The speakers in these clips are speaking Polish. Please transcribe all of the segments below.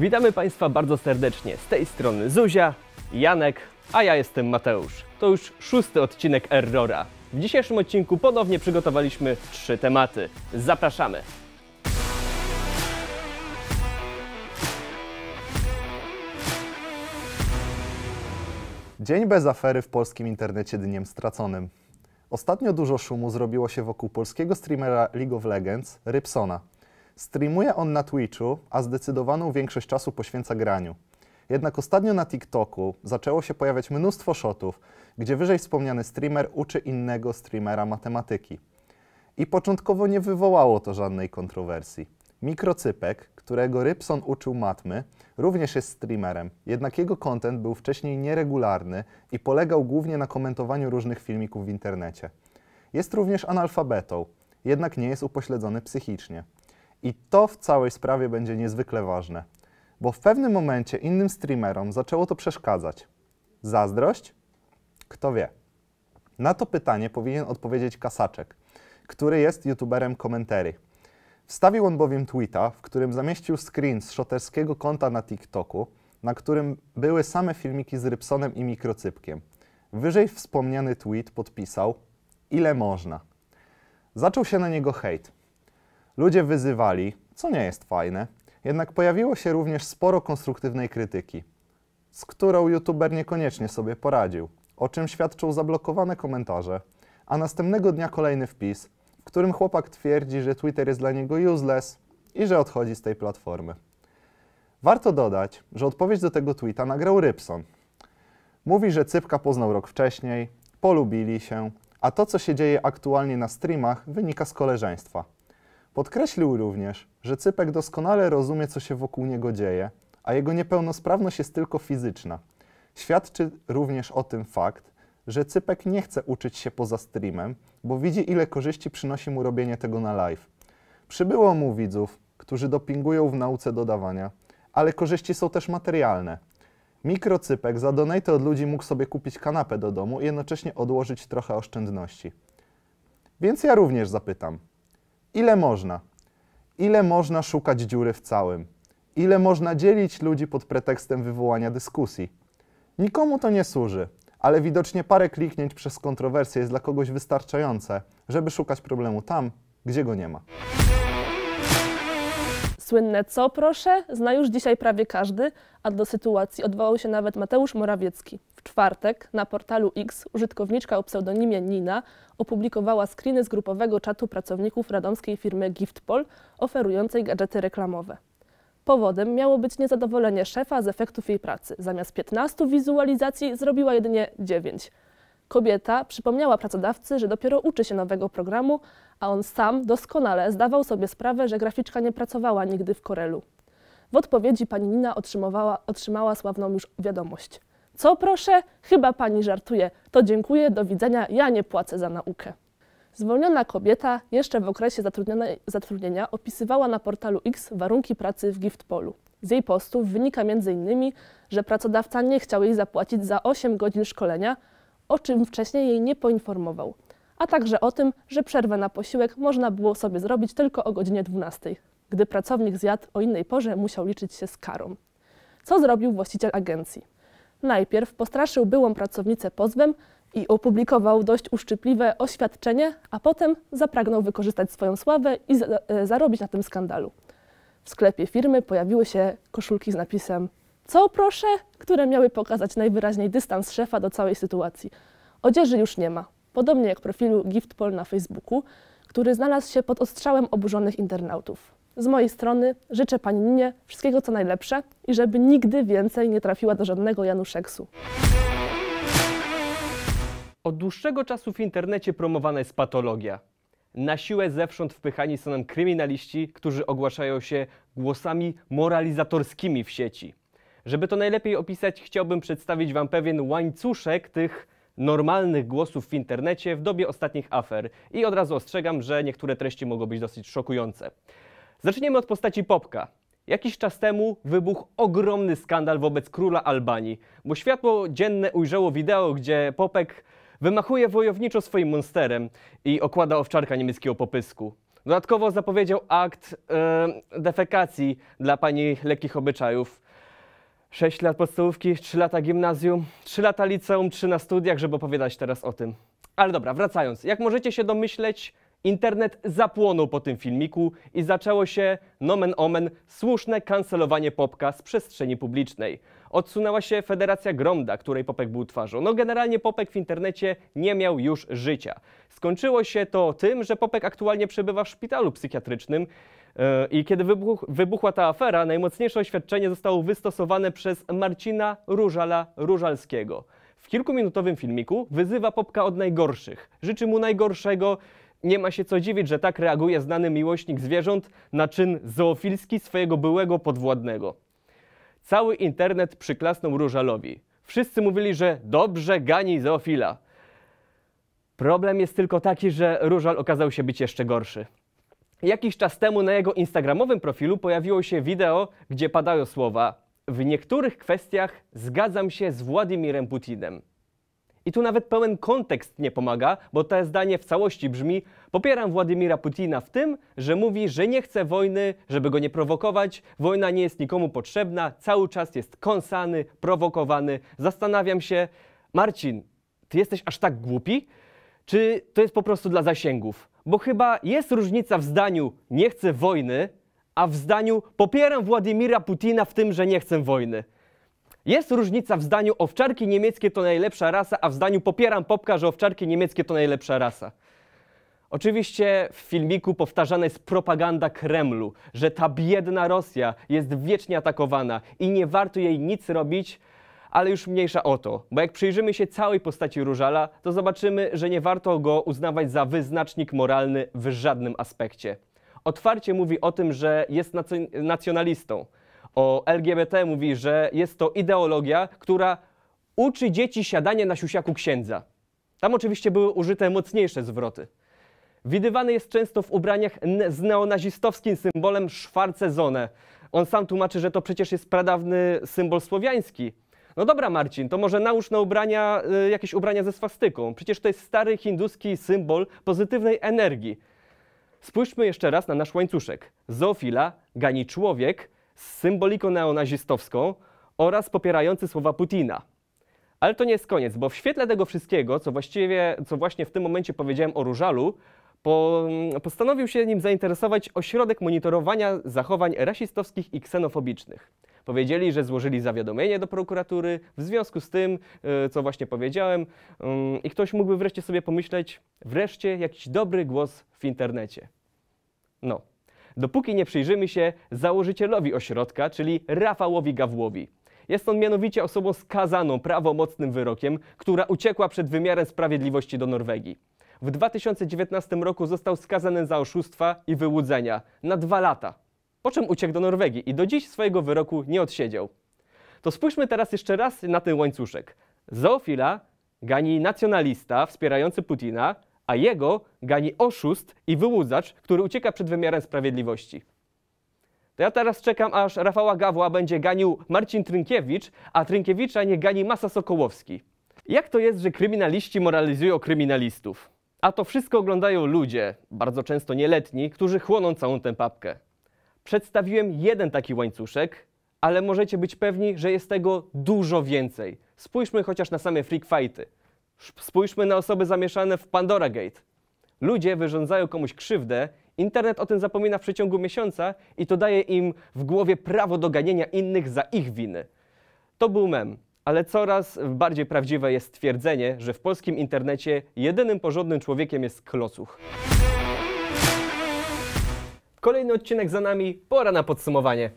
Witamy Państwa bardzo serdecznie. Z tej strony Zuzia, Janek, a ja jestem Mateusz. To już szósty odcinek Errora. W dzisiejszym odcinku ponownie przygotowaliśmy trzy tematy. Zapraszamy! Dzień bez afery w polskim internecie dniem straconym. Ostatnio dużo szumu zrobiło się wokół polskiego streamera League of Legends, Rypsona. Streamuje on na Twitchu, a zdecydowaną większość czasu poświęca graniu. Jednak ostatnio na TikToku zaczęło się pojawiać mnóstwo shotów, gdzie wyżej wspomniany streamer uczy innego streamera matematyki. I początkowo nie wywołało to żadnej kontrowersji. Mikrocypek, którego Rybson uczył matmy, również jest streamerem, jednak jego content był wcześniej nieregularny i polegał głównie na komentowaniu różnych filmików w internecie. Jest również analfabetą, jednak nie jest upośledzony psychicznie. I to w całej sprawie będzie niezwykle ważne, bo w pewnym momencie innym streamerom zaczęło to przeszkadzać. Zazdrość? Kto wie. Na to pytanie powinien odpowiedzieć Kasaczek, który jest youtuberem komentery. Wstawił on bowiem tweeta, w którym zamieścił screen z szoterskiego konta na TikToku, na którym były same filmiki z Rypsonem i mikrocypkiem. Wyżej wspomniany tweet podpisał ile można. Zaczął się na niego hejt. Ludzie wyzywali, co nie jest fajne, jednak pojawiło się również sporo konstruktywnej krytyki, z którą youtuber niekoniecznie sobie poradził, o czym świadczą zablokowane komentarze, a następnego dnia kolejny wpis, w którym chłopak twierdzi, że Twitter jest dla niego useless i że odchodzi z tej platformy. Warto dodać, że odpowiedź do tego tweeta nagrał Rybson. Mówi, że Cypka poznał rok wcześniej, polubili się, a to, co się dzieje aktualnie na streamach, wynika z koleżeństwa. Podkreślił również, że Cypek doskonale rozumie, co się wokół niego dzieje, a jego niepełnosprawność jest tylko fizyczna. Świadczy również o tym fakt, że Cypek nie chce uczyć się poza streamem, bo widzi ile korzyści przynosi mu robienie tego na live. Przybyło mu widzów, którzy dopingują w nauce dodawania, ale korzyści są też materialne. Mikrocypek za donate od ludzi mógł sobie kupić kanapę do domu i jednocześnie odłożyć trochę oszczędności. Więc ja również zapytam, ile można? Ile można szukać dziury w całym? Ile można dzielić ludzi pod pretekstem wywołania dyskusji? Nikomu to nie służy, ale widocznie parę kliknięć przez kontrowersję jest dla kogoś wystarczające, żeby szukać problemu tam, gdzie go nie ma. Słynne co proszę zna już dzisiaj prawie każdy, a do sytuacji odwołał się nawet Mateusz Morawiecki. W czwartek na portalu X użytkowniczka o pseudonimie Nina opublikowała screeny z grupowego czatu pracowników radomskiej firmy Giftpol oferującej gadżety reklamowe. Powodem miało być niezadowolenie szefa z efektów jej pracy. Zamiast 15 wizualizacji zrobiła jedynie 9. Kobieta przypomniała pracodawcy, że dopiero uczy się nowego programu, a on sam doskonale zdawał sobie sprawę, że graficzka nie pracowała nigdy w Korelu. W odpowiedzi pani Nina otrzymała sławną już wiadomość. Co proszę? Chyba pani żartuje. To dziękuję, do widzenia, ja nie płacę za naukę. Zwolniona kobieta jeszcze w okresie zatrudnienia opisywała na portalu X warunki pracy w Giftpolu. Z jej postów wynika m.in., że pracodawca nie chciał jej zapłacić za 8 godzin szkolenia, o czym wcześniej jej nie poinformował a także o tym, że przerwę na posiłek można było sobie zrobić tylko o godzinie 12, gdy pracownik zjadł o innej porze musiał liczyć się z karą. Co zrobił właściciel agencji? Najpierw postraszył byłą pracownicę pozwem i opublikował dość uszczypliwe oświadczenie, a potem zapragnął wykorzystać swoją sławę i e, zarobić na tym skandalu. W sklepie firmy pojawiły się koszulki z napisem Co proszę? które miały pokazać najwyraźniej dystans szefa do całej sytuacji. Odzieży już nie ma, podobnie jak profilu GiftPol na Facebooku, który znalazł się pod ostrzałem oburzonych internautów. Z mojej strony życzę pani Ninie wszystkiego co najlepsze i żeby nigdy więcej nie trafiła do żadnego Januszeksu. Od dłuższego czasu w internecie promowana jest patologia. Na siłę zewsząd wpychani są nam kryminaliści, którzy ogłaszają się głosami moralizatorskimi w sieci. Żeby to najlepiej opisać, chciałbym przedstawić Wam pewien łańcuszek tych normalnych głosów w internecie w dobie ostatnich afer i od razu ostrzegam, że niektóre treści mogą być dosyć szokujące. Zaczniemy od postaci Popka. Jakiś czas temu wybuchł ogromny skandal wobec króla Albanii, bo światło dzienne ujrzało wideo, gdzie Popek wymachuje wojowniczo swoim monsterem i okłada owczarka niemieckiego popysku. Dodatkowo zapowiedział akt yy, defekacji dla pani lekkich obyczajów. 6 lat podstawówki, 3 lata gimnazjum, 3 lata liceum, 3 na studiach, żeby opowiadać teraz o tym. Ale dobra, wracając. Jak możecie się domyśleć, internet zapłonął po tym filmiku i zaczęło się, nomen omen, słuszne kancelowanie Popka z przestrzeni publicznej. Odsunęła się Federacja Gromda, której Popek był twarzą. No generalnie Popek w internecie nie miał już życia. Skończyło się to tym, że Popek aktualnie przebywa w szpitalu psychiatrycznym, E, I kiedy wybuch, wybuchła ta afera, najmocniejsze oświadczenie zostało wystosowane przez Marcina Różala Różalskiego. W kilkuminutowym filmiku wyzywa Popka od najgorszych, życzy mu najgorszego, nie ma się co dziwić, że tak reaguje znany miłośnik zwierząt na czyn zoofilski swojego byłego podwładnego. Cały internet przyklasnął Różalowi. Wszyscy mówili, że dobrze gani zoofila. Problem jest tylko taki, że Różal okazał się być jeszcze gorszy. Jakiś czas temu na jego instagramowym profilu pojawiło się wideo, gdzie padają słowa: W niektórych kwestiach zgadzam się z Władimirem Putinem. I tu nawet pełen kontekst nie pomaga, bo to zdanie w całości brzmi: Popieram Władimira Putina w tym, że mówi, że nie chce wojny, żeby go nie prowokować, wojna nie jest nikomu potrzebna, cały czas jest kąsany, prowokowany. Zastanawiam się, Marcin, ty jesteś aż tak głupi? czy to jest po prostu dla zasięgów? Bo chyba jest różnica w zdaniu nie chcę wojny, a w zdaniu popieram Władimira Putina w tym, że nie chcę wojny. Jest różnica w zdaniu owczarki niemieckie to najlepsza rasa, a w zdaniu popieram popka, że owczarki niemieckie to najlepsza rasa. Oczywiście w filmiku powtarzana jest propaganda Kremlu, że ta biedna Rosja jest wiecznie atakowana i nie warto jej nic robić, ale już mniejsza o to, bo jak przyjrzymy się całej postaci Różala, to zobaczymy, że nie warto go uznawać za wyznacznik moralny w żadnym aspekcie. Otwarcie mówi o tym, że jest nacjonalistą. O LGBT mówi, że jest to ideologia, która uczy dzieci siadanie na siusiaku księdza. Tam oczywiście były użyte mocniejsze zwroty. Widywany jest często w ubraniach z neonazistowskim symbolem Schwarzezone. On sam tłumaczy, że to przecież jest pradawny symbol słowiański. No dobra Marcin, to może nałóż na ubrania y, jakieś ubrania ze swastyką. Przecież to jest stary hinduski symbol pozytywnej energii. Spójrzmy jeszcze raz na nasz łańcuszek. Zoofila gani człowiek z symboliką neonazistowską oraz popierający słowa Putina. Ale to nie jest koniec, bo w świetle tego wszystkiego, co właściwie, co właśnie w tym momencie powiedziałem o Różalu, po, mm, postanowił się nim zainteresować ośrodek monitorowania zachowań rasistowskich i ksenofobicznych. Powiedzieli, że złożyli zawiadomienie do prokuratury w związku z tym, e, co właśnie powiedziałem mm, i ktoś mógłby wreszcie sobie pomyśleć, wreszcie jakiś dobry głos w internecie. No, dopóki nie przyjrzymy się założycielowi ośrodka, czyli Rafałowi Gawłowi. Jest on mianowicie osobą skazaną prawomocnym wyrokiem, która uciekła przed wymiarem sprawiedliwości do Norwegii. W 2019 roku został skazany za oszustwa i wyłudzenia na dwa lata po czym uciekł do Norwegii i do dziś swojego wyroku nie odsiedział. To spójrzmy teraz jeszcze raz na ten łańcuszek. Zoofila gani nacjonalista wspierający Putina, a jego gani oszust i wyłudzacz, który ucieka przed wymiarem sprawiedliwości. To ja teraz czekam, aż Rafała Gawła będzie ganił Marcin Trynkiewicz, a Trynkiewicza nie gani Masa Sokołowski. Jak to jest, że kryminaliści moralizują kryminalistów? A to wszystko oglądają ludzie, bardzo często nieletni, którzy chłoną całą tę papkę. Przedstawiłem jeden taki łańcuszek, ale możecie być pewni, że jest tego dużo więcej. Spójrzmy chociaż na same freak fighty. Spójrzmy na osoby zamieszane w Pandora Gate. Ludzie wyrządzają komuś krzywdę, internet o tym zapomina w przeciągu miesiąca i to daje im w głowie prawo do ganienia innych za ich winy. To był mem, ale coraz bardziej prawdziwe jest twierdzenie, że w polskim internecie jedynym porządnym człowiekiem jest klocuch. Kolejny odcinek za nami, pora na podsumowanie.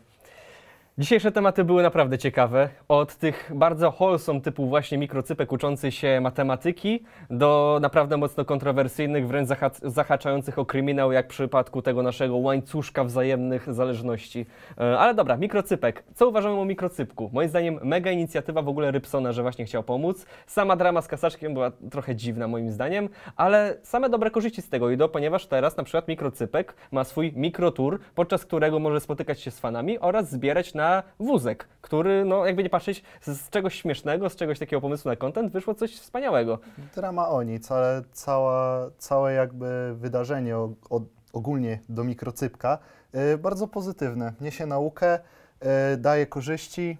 Dzisiejsze tematy były naprawdę ciekawe. Od tych bardzo wholesome typu właśnie mikrocypek uczący się matematyki do naprawdę mocno kontrowersyjnych, wręcz zahaczających o kryminał, jak w przypadku tego naszego łańcuszka wzajemnych zależności. E, ale dobra, mikrocypek. Co uważamy o mikrocypku? Moim zdaniem mega inicjatywa w ogóle Rybsona, że właśnie chciał pomóc. Sama drama z kasaczkiem była trochę dziwna moim zdaniem, ale same dobre korzyści z tego idą, ponieważ teraz na przykład mikrocypek ma swój mikrotur, podczas którego może spotykać się z fanami oraz zbierać na na wózek, który, no jakby nie patrzeć, z czegoś śmiesznego, z czegoś takiego pomysłu na content wyszło coś wspaniałego. Drama o nic, ale cała, całe jakby wydarzenie o, o, ogólnie do mikrocypka yy, bardzo pozytywne. Niesie naukę, yy, daje korzyści,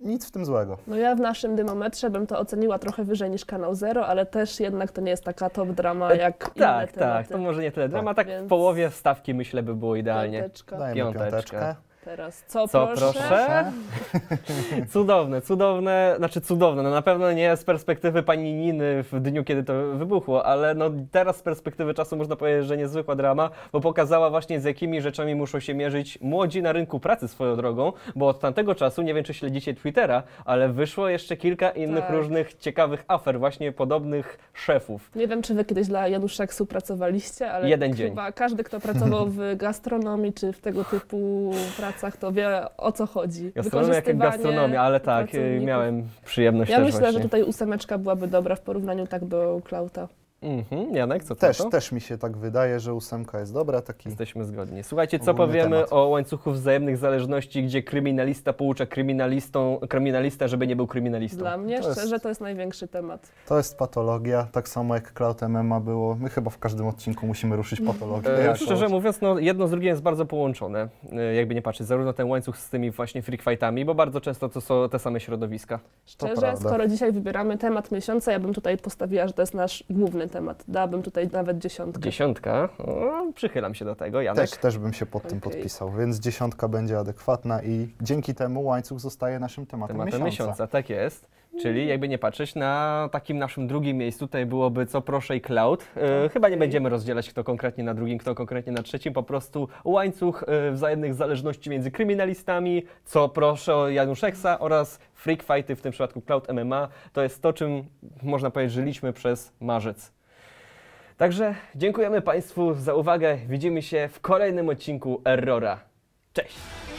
nic w tym złego. No ja w naszym dymometrze bym to oceniła trochę wyżej niż kanał Zero, ale też jednak to nie jest taka top drama e, jak e, Tak, tak, to może nie tyle drama, tak, tak więc... w połowie stawki myślę by było idealnie. Piąteczka. Dajemy piąteczkę. piąteczkę. Teraz co, co proszę? proszę? cudowne, cudowne, znaczy cudowne, no na pewno nie z perspektywy pani Niny w dniu, kiedy to wybuchło, ale no teraz z perspektywy czasu można powiedzieć, że niezwykła drama, bo pokazała właśnie z jakimi rzeczami muszą się mierzyć młodzi na rynku pracy swoją drogą, bo od tamtego czasu, nie wiem czy śledzicie Twittera, ale wyszło jeszcze kilka innych tak. różnych ciekawych afer właśnie podobnych szefów. Nie wiem, czy wy kiedyś dla Janusza Ksu pracowaliście, ale Jeden dzień. każdy, kto pracował w gastronomii czy w tego typu pracy, pracach, to wie o co chodzi. Gastronomia jak gastronomia, ale tak, pracowników. miałem przyjemność Ja myślę, właśnie. że tutaj ósemeczka byłaby dobra w porównaniu tak do Klauta. Mhm. Janek, co też, to? Też mi się tak wydaje, że ósemka jest dobra. Taki Jesteśmy zgodni. Słuchajcie, co powiemy temat. o łańcuchu wzajemnych zależności, gdzie kryminalista poucza kryminalistą, kryminalista, żeby nie był kryminalistą? Dla mnie to szczerze jest, to jest największy temat. To jest patologia, tak samo jak Cloud MMA było. My chyba w każdym odcinku musimy ruszyć mhm. patologię. E, ja szczerze mówiąc, no, jedno z drugim jest bardzo połączone, e, jakby nie patrzeć. Zarówno ten łańcuch z tymi właśnie freak bo bardzo często to są te same środowiska. Szczerze, skoro dzisiaj wybieramy temat miesiąca, ja bym tutaj postawiła, że to jest nasz główny temat temat. Dałabym tutaj nawet dziesiątkę. Dziesiątka? No, przychylam się do tego, Janek. Też, też bym się pod okay. tym podpisał, więc dziesiątka będzie adekwatna i dzięki temu łańcuch zostaje naszym tematem, tematem miesiąca. miesiąca. Tak jest. Czyli jakby nie patrzeć na takim naszym drugim miejscu, tutaj byłoby co proszę i cloud. E, chyba nie będziemy rozdzielać kto konkretnie na drugim, kto konkretnie na trzecim, po prostu łańcuch yy, wzajemnych zależności między kryminalistami, co proszę o Januszeksa oraz freak fighty, w tym przypadku cloud MMA. To jest to, czym można powiedzieć żyliśmy przez marzec. Także dziękujemy Państwu za uwagę. Widzimy się w kolejnym odcinku Errora. Cześć!